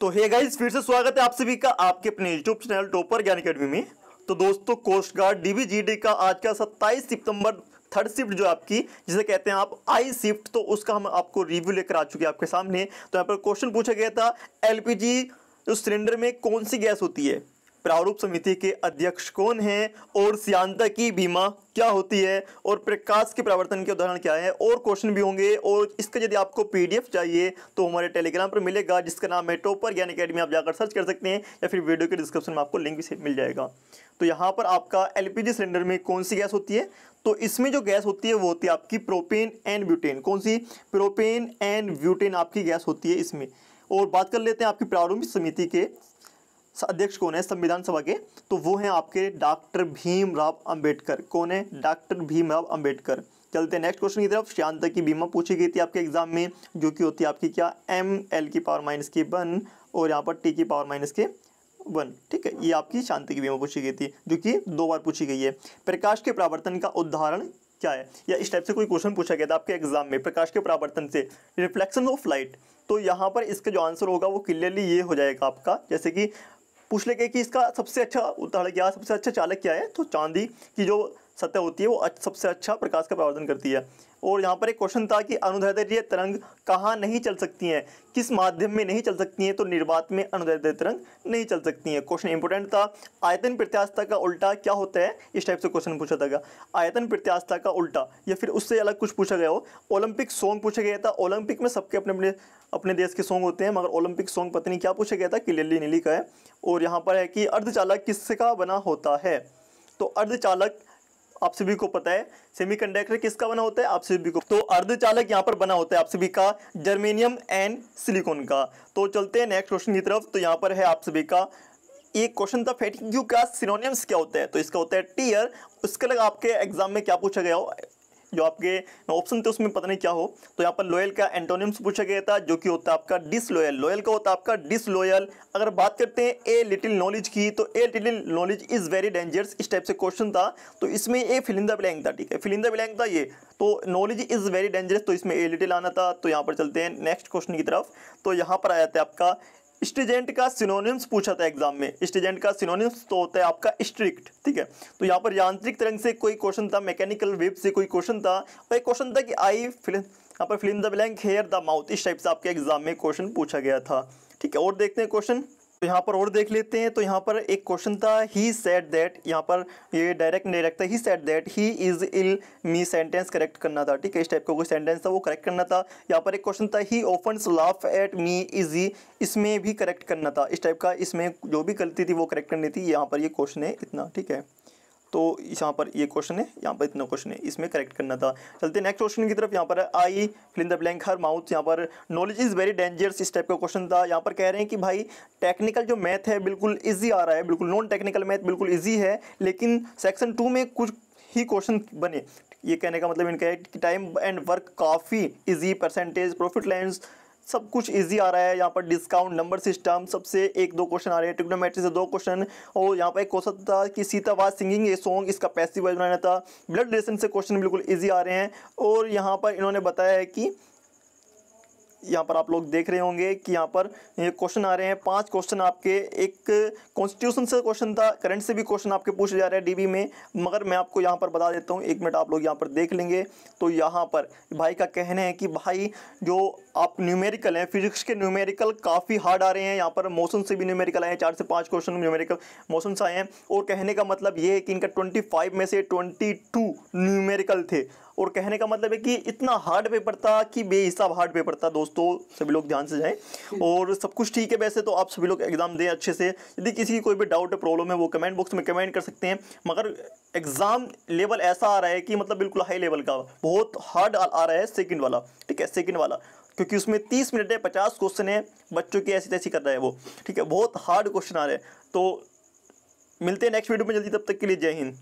तो hey guys फिर से स्वागत है आप सभी का आपके अपने YouTube channel topper Gyan academy में तो दोस्तों कोस्ट गार्ड डीबीजीडी का आज का 27 सितंबर थर्ड शिफ्ट जो आपकी जिसे कहते हैं आप आई शिफ्ट तो उसका हम आपको रिव्यू लेकर आ चुके हैं आपके सामने तो यहाँ पर क्वेश्चन पूछा गया था एलपीजी उस सिलेंडर में कौन सी गैस होती है प्रारूप समिति के अध्यक्ष कौन हैं और सियांता की बीमा क्या होती है और प्रकाश के प्रवर्तन के उदाहरण क्या है और क्वेश्चन भी होंगे और इसका यदि आपको पीडीएफ चाहिए तो हमारे टेलीग्राम पर मिलेगा जिसका नाम है टोपर ज्ञान अकेडमी आप जाकर सर्च कर सकते हैं या फिर वीडियो के डिस्क्रिप्शन में आपको लिंक भी मिल जाएगा तो यहाँ पर आपका एलपीजी सिलेंडर में कौन सी गैस होती है तो इसमें जो गैस होती है वो होती है आपकी प्रोपेन एंड ब्यूटेन कौन सी प्रोपेन एंड ब्यूटेन आपकी गैस होती है इसमें और बात कर लेते हैं आपकी प्रारूप समिति के अध्यक्ष कौन है संविधान सभा के तो वो हैं आपके डॉक्टर भीमराव अंबेडकर कौन है डॉक्टर भीमराव अंबेडकर चलते नेक्स्ट क्वेश्चन की तरफ शांता की बीमा पूछी गई थी आपके एग्जाम में जो कि होती है आपकी क्या एम एल की पावर माइनस के वन और यहाँ पर टी की पावर माइनस के वन ठीक है ये आपकी शांति की बीमा पूछी गई थी जो कि दो बार पूछी गई है प्रकाश के प्रावर्तन का उदाहरण क्या है या इस टाइप से कोई क्वेश्चन पूछा गया था आपके एग्जाम में प्रकाश के प्रावर्तन से रिफ्लेक्शन ऑफ लाइट तो यहाँ पर इसका जो आंसर होगा वो क्लियरली ये हो जाएगा आपका जैसे कि पूछ लेंगे कि इसका सबसे अच्छा उदाहरण क्या सबसे अच्छा चालक क्या है तो चांदी की जो सतह होती है वो सबसे अच्छा प्रकाश का प्रवर्धन करती है और यहाँ पर एक क्वेश्चन था कि अनुदैर्ध्य तरंग कहाँ नहीं चल सकती हैं किस माध्यम में नहीं चल सकती हैं तो निर्वात में अनुदैर्ध्य तरंग नहीं चल सकती हैं क्वेश्चन इंपॉर्टेंट था आयतन प्रत्यास्था का उल्टा क्या होता है इस टाइप से क्वेश्चन पूछा था आयतन प्रत्यास्था का उल्टा या फिर उससे अलग कुछ पूछा गया हो ओलंपिक सॉन्ग पूछा गया था ओलंपिक में सबके अपने अपने अपने देश के सॉन्ग होते हैं मगर ओलंपिक सॉन्ग पता नहीं क्या पूछा गया था क्लियरली नीली का है और यहाँ पर है कि अर्धचालक किसका बना होता है तो अर्धचालक आप सभी को पता है सेमीकंडक्टर किसका बना होता है आप सभी को तो अर्धचालक यहाँ पर बना होता है आप सभी का जर्मेनियम एंड सिलिकॉन का तो चलते हैं नेक्स्ट क्वेश्चन की तरफ तो यहाँ पर है आप सभी का एक क्वेश्चन था फेटिक्यू का सिनोनियम्स क्या होता है तो इसका होता है टीयर उसके अलग आपके एग्जाम में क्या पूछा गया हो जो आपके ऑप्शन थे उसमें पता नहीं क्या हो तो यहाँ पर लोयल का एंटोनियम्स पूछा गया था जो कि होता है आपका डिसलोयल लॉयल का होता है आपका डिसलोयल अगर बात करते हैं ए लिटिल नॉलेज की तो a little knowledge is very dangerous इस टाइप से क्वेश्चन था तो इसमें ए फिलिंदा ब्लैंक था ठीक है फिलिंदा ब्लैंक था ये तो नॉलेज इज़ वेरी डेंजरस तो इसमें ए लिटिल आना था तो यहाँ पर चलते हैं नेक्स्ट क्वेश्चन की तरफ तो यहाँ पर आया था आपका स्टेजेंट का सिनोनिम्स पूछा था एग्जाम में स्टेजेंट का सिनोनिम्स तो होता है आपका स्ट्रिक्ट ठीक है तो यहाँ पर यांत्रिक तरंग से कोई क्वेश्चन था मैकेनिकल वेब से कोई क्वेश्चन था और एक क्वेश्चन था कि आई फिल्म यहाँ पर film the blank hair the mouth इस टाइप से आपके एग्जाम में क्वेश्चन पूछा गया था ठीक है और देखते हैं क्वेश्चन तो यहाँ पर और देख लेते हैं तो यहाँ पर एक क्वेश्चन था ही सेट दैट यहाँ पर ये डायरेक्ट नहीं रखता he set that he is ill me sentence correct करना था ठीक है इस टाइप का कोई सेंटेंस था वो करेक्ट करना था यहाँ पर एक क्वेश्चन था he often laugh at me is he इसमें भी करेक्ट करना था इस टाइप का इसमें जो भी गलती थी वो करेक्ट करनी थी यहाँ पर ये क्वेश्चन है इतना ठीक है तो यहाँ पर ये क्वेश्चन है यहाँ पर इतना क्वेश्चन है इसमें करेक्ट करना था चलते नेक्स्ट क्वेश्चन की तरफ यहाँ पर आई filling the blank her mouth यहाँ पर नॉलेज इज़ वेरी डेंजरस इस टाइप का क्वेश्चन था यहाँ पर कह रहे हैं कि भाई टेक्निकल जो मैथ है बिल्कुल ईजी आ रहा है बिल्कुल नॉन टेक्निकल मैथ बिल्कुल ईजी है लेकिन सेक्शन टू में कुछ ही क्वेश्चन बने ये कहने का मतलब इनका है कि टाइम एंड वर्क काफ़ी इजी परसेंटेज प्रॉफिट लाइन्स सब कुछ ईजी आ रहा है यहाँ पर डिस्काउंट नंबर सिस्टम सबसे एक दो क्वेश्चन आ रहे हैं ट्रिग्नोमेट्री से दो क्वेश्चन और यहाँ पर एक क्वेश्चन था कि सीतावास सिंगिंग ए सॉन्ग इसका पैसिव वाइज बनाना था ब्लड रिलेशन से क्वेश्चन बिल्कुल ईजी आ रहे हैं और यहाँ पर इन्होंने बताया है कि यहाँ पर आप लोग देख रहे होंगे कि यहाँ पर ये क्वेश्चन आ रहे हैं पांच क्वेश्चन आपके एक कॉन्स्टिट्यूशन से क्वेश्चन था करंट से भी क्वेश्चन आपके पूछे जा रहे हैं डीबी में मगर मैं आपको यहाँ पर बता देता हूँ एक मिनट आप लोग यहाँ पर देख लेंगे तो यहाँ पर भाई का कहना है कि भाई जो आप न्यूमेरिकल हैं फिजिक्स के न्यूमेरिकल काफ़ी हार्ड आ रहे हैं यहाँ पर मोशन से भी न्यूमेरिकल आए हैं चार से पाँच क्वेश्चन न्यूमेरिकल मोशन से आए हैं और कहने का मतलब ये है कि इनका ट्वेंटी फाइव में से ट्वेंटी टू न्यूमेरिकल थे और कहने का मतलब है कि इतना हार्ड पेपर था कि बेहिसाब हार्ड पेपर था दोस्तों सभी लोग ध्यान से जाएं और सब कुछ ठीक है वैसे तो आप सभी लोग एग्ज़ाम दें अच्छे से यदि किसी की कोई भी डाउट है प्रॉब्लम है वो कमेंट बॉक्स में कमेंट कर सकते हैं मगर एग्ज़ाम लेवल ऐसा आ रहा है कि मतलब बिल्कुल हाई लेवल का बहुत हार्ड आ रहा है सेकेंड वाला ठीक है सेकेंड वाला क्योंकि उसमें तीस मिनट है पचास क्वेश्चन है बच्चों की ऐसी तैसी कर रहा है वो ठीक है बहुत हार्ड क्वेश्चन आ रहे हैं तो मिलते हैं नेक्स्ट वीडियो में जल्दी तब तक के लिए जय हिंद